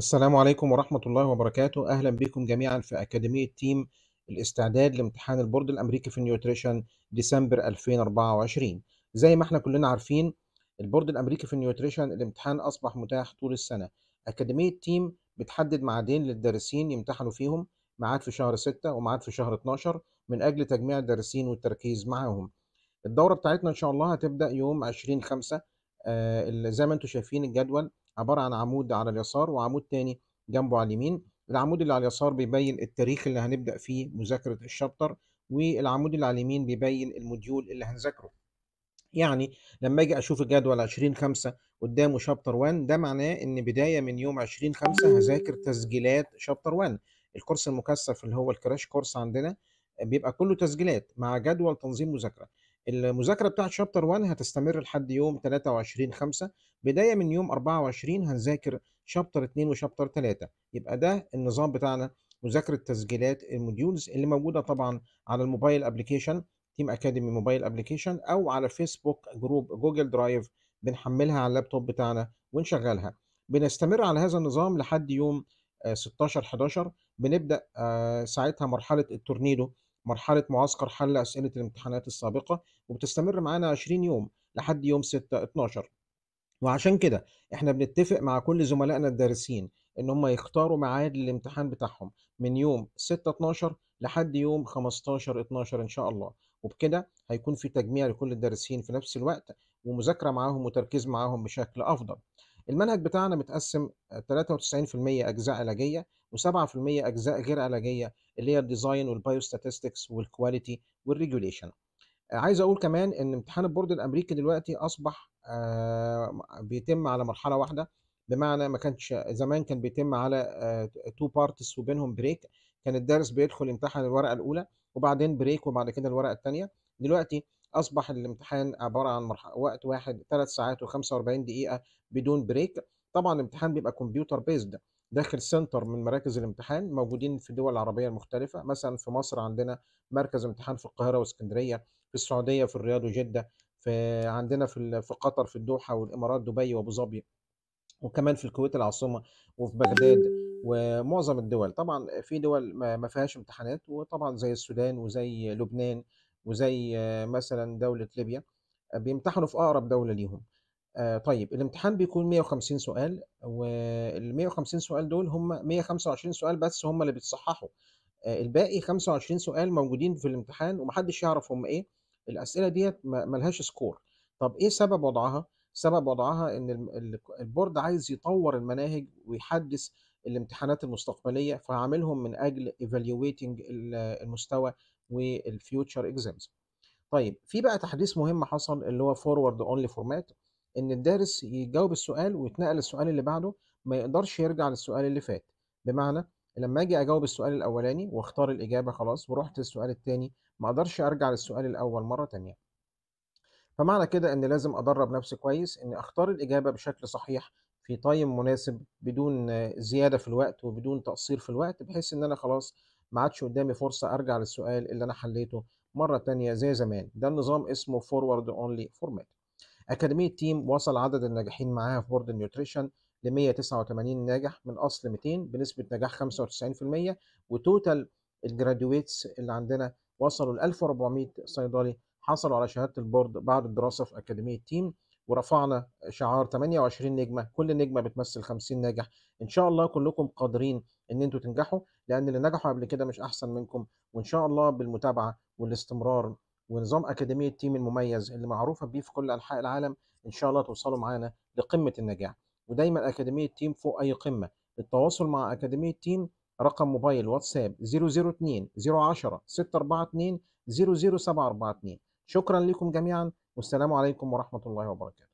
السلام عليكم ورحمة الله وبركاته أهلا بكم جميعا في أكاديمية تيم الاستعداد لامتحان البورد الأمريكي في النيوتريشن ديسمبر 2024 زي ما احنا كلنا عارفين البورد الأمريكي في النيوتريشن الامتحان أصبح متاح طول السنة أكاديمية تيم بتحدد معادين للدارسين يمتحنوا فيهم ميعاد في شهر 6 وميعاد في شهر 12 من أجل تجميع الدارسين والتركيز معاهم الدورة بتاعتنا إن شاء الله هتبدأ يوم 20 5 آه زي ما انتم شايفين الجدول عباره عن عمود على اليسار وعمود تاني جنبه على اليمين العمود اللي على اليسار بيبين التاريخ اللي هنبدا فيه مذاكره الشابتر والعمود اللي على اليمين بيبين الموديول اللي هنذاكره يعني لما اجي اشوف الجدول 20 5 قدامه شابتر 1 ده معناه ان بدايه من يوم 20 5 هذاكر تسجيلات شابتر 1 الكورس المكثف اللي هو الكراش كورس عندنا بيبقى كله تسجيلات مع جدول تنظيم مذاكره المذاكرة بتاعت شابتر 1 هتستمر لحد يوم 23 5 بداية من يوم 24 هنذاكر شابتر 2 وشابتر 3 يبقى ده النظام بتاعنا مذاكرة تسجيلات الموديولز اللي موجودة طبعا على الموبايل ابلكيشن تيم اكاديمي موبايل ابلكيشن او على فيسبوك جروب جوجل درايف بنحملها على اللابتوب بتاعنا ونشغلها بنستمر على هذا النظام لحد يوم 16 آه، 11 بنبدا آه، ساعتها مرحله التورنيدو مرحلة معسكر حل أسئلة الامتحانات السابقة وبتستمر معانا 20 يوم لحد يوم 6 12 وعشان كده احنا بنتفق مع كل زملائنا الدارسين ان هم يختاروا ميعاد للامتحان بتاعهم من يوم 6 12 لحد يوم 15 12 ان شاء الله وبكده هيكون في تجميع لكل الدارسين في نفس الوقت ومذاكرة معاهم وتركيز معاهم بشكل افضل المنهج بتاعنا متقسم 93% آه، اجزاء علاجيه و7% اجزاء غير علاجيه اللي هي الديزاين والبايو ستاتستكس والكواليتي والريجوليشن عايز اقول كمان ان امتحان البورد الامريكي دلوقتي اصبح آه، بيتم على مرحله واحده بمعنى ما كانش زمان كان بيتم على تو آه، بارتس وبينهم بريك كان الدرس بيدخل امتحن الورقه الاولى وبعدين بريك وبعد كده الورقه الثانيه دلوقتي اصبح الامتحان عباره عن مرحله وقت واحد 3 ساعات و45 دقيقه بدون بريك طبعا الامتحان بيبقى كمبيوتر بيزد داخل سنتر من مراكز الامتحان موجودين في الدول العربيه المختلفه مثلا في مصر عندنا مركز امتحان في القاهره واسكندريه في السعوديه في الرياض وجده في عندنا في في قطر في الدوحه والامارات دبي وابو ظبي وكمان في الكويت العاصمه وفي بغداد ومعظم الدول طبعا في دول ما فيهاش امتحانات وطبعا زي السودان وزي لبنان وزي آه، مثلا دوله ليبيا آه، بيمتحنوا في اقرب دوله ليهم آه، طيب الامتحان بيكون 150 سؤال وال 150 سؤال دول هم 125 سؤال بس هم اللي بيتصححوا الباقي 25 سؤال موجودين في الامتحان ومحدش يعرف هم ايه الاسئله ديت ملهاش سكور طب ايه سبب وضعها سبب وضعها ان البورد عايز يطور المناهج ويحدث الامتحانات المستقبليه فهعملهم من اجل ايفالويتنج المستوى والفيوتشر اكزامز طيب في بقى تحديث مهم حصل اللي هو فورورد اونلي فورمات ان الدارس يجاوب السؤال ويتنقل للسؤال اللي بعده ما يقدرش يرجع للسؤال اللي فات بمعنى لما اجي اجاوب السؤال الاولاني واختار الاجابه خلاص ورحت للسؤال الثاني ما اقدرش ارجع للسؤال الاول مره ثانيه فمعنى كده ان لازم ادرب نفسي كويس اني اختار الاجابه بشكل صحيح في تايم مناسب بدون زياده في الوقت وبدون تقصير في الوقت بحيث ان انا خلاص ما عادش قدامي فرصه ارجع للسؤال اللي انا حليته مره تانية زي زمان ده النظام اسمه فورورد اونلي فورمات اكاديميه تيم وصل عدد الناجحين معاها في بورد نيوتريشن ل 189 ناجح من اصل 200 بنسبه نجاح 95% وتوتال الجراديويتس اللي عندنا وصلوا ل 1400 صيدلي حصلوا على شهاده البورد بعد الدراسه في اكاديميه تيم ورفعنا شعار 28 نجمه كل نجمه بتمثل 50 ناجح ان شاء الله كلكم قادرين ان انتوا تنجحوا لان اللي نجحوا قبل كده مش احسن منكم وان شاء الله بالمتابعه والاستمرار ونظام اكاديميه تيم المميز اللي معروفه بيه في كل انحاء العالم ان شاء الله توصلوا معانا لقمه النجاح ودايما اكاديميه تيم فوق اي قمه التواصل مع اكاديميه تيم رقم موبايل واتساب 002 010 642 00742 شكرا لكم جميعا والسلام عليكم ورحمة الله وبركاته